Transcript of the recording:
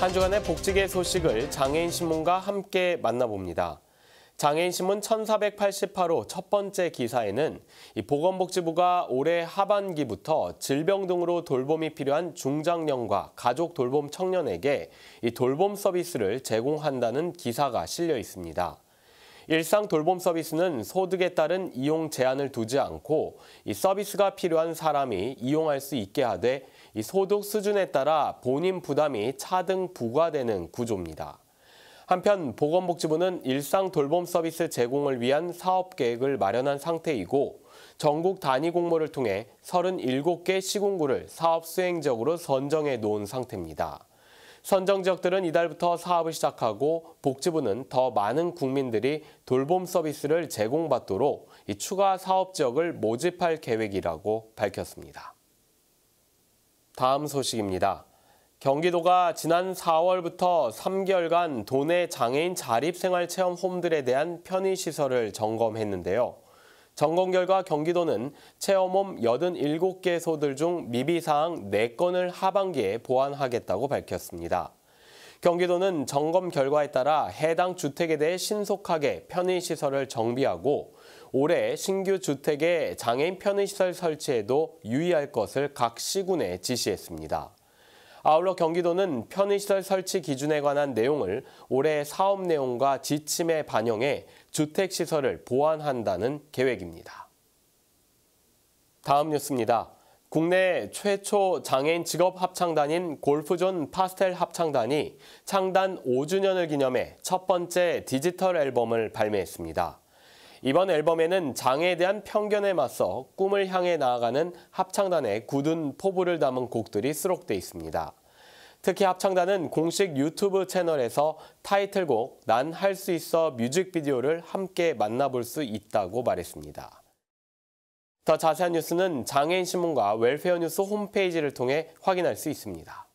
한 주간의 복지계 소식을 장애인신문과 함께 만나봅니다. 장애인신문 1488호 첫 번째 기사에는 보건복지부가 올해 하반기부터 질병 등으로 돌봄이 필요한 중장년과 가족 돌봄 청년에게 돌봄 서비스를 제공한다는 기사가 실려 있습니다. 일상 돌봄 서비스는 소득에 따른 이용 제한을 두지 않고 이 서비스가 필요한 사람이 이용할 수 있게 하되 이 소득 수준에 따라 본인 부담이 차등 부과되는 구조입니다. 한편 보건복지부는 일상 돌봄 서비스 제공을 위한 사업 계획을 마련한 상태이고 전국 단위 공모를 통해 37개 시군구를 사업 수행적으로 선정해 놓은 상태입니다. 선정 지역들은 이달부터 사업을 시작하고 복지부는 더 많은 국민들이 돌봄 서비스를 제공받도록 추가 사업 지역을 모집할 계획이라고 밝혔습니다. 다음 소식입니다. 경기도가 지난 4월부터 3개월간 도내 장애인 자립생활체험 홈들에 대한 편의시설을 점검했는데요. 점검 결과 경기도는 체험홈 87개소들 중 미비사항 4건을 하반기에 보완하겠다고 밝혔습니다. 경기도는 점검 결과에 따라 해당 주택에 대해 신속하게 편의시설을 정비하고 올해 신규 주택의 장애인 편의시설 설치에도 유의할 것을 각 시군에 지시했습니다. 아울러 경기도는 편의시설 설치 기준에 관한 내용을 올해 사업 내용과 지침에 반영해 주택시설을 보완한다는 계획입니다. 다음 뉴스입니다. 국내 최초 장애인 직업 합창단인 골프존 파스텔 합창단이 창단 5주년을 기념해 첫 번째 디지털 앨범을 발매했습니다. 이번 앨범에는 장애에 대한 편견에 맞서 꿈을 향해 나아가는 합창단의 굳은 포부를 담은 곡들이 수록돼 있습니다. 특히 합창단은 공식 유튜브 채널에서 타이틀곡 난 할 수 있어 뮤직비디오를 함께 만나볼 수 있다고 말했습니다. 더 자세한 뉴스는 장애인신문과 웰페어뉴스 홈페이지를 통해 확인할 수 있습니다.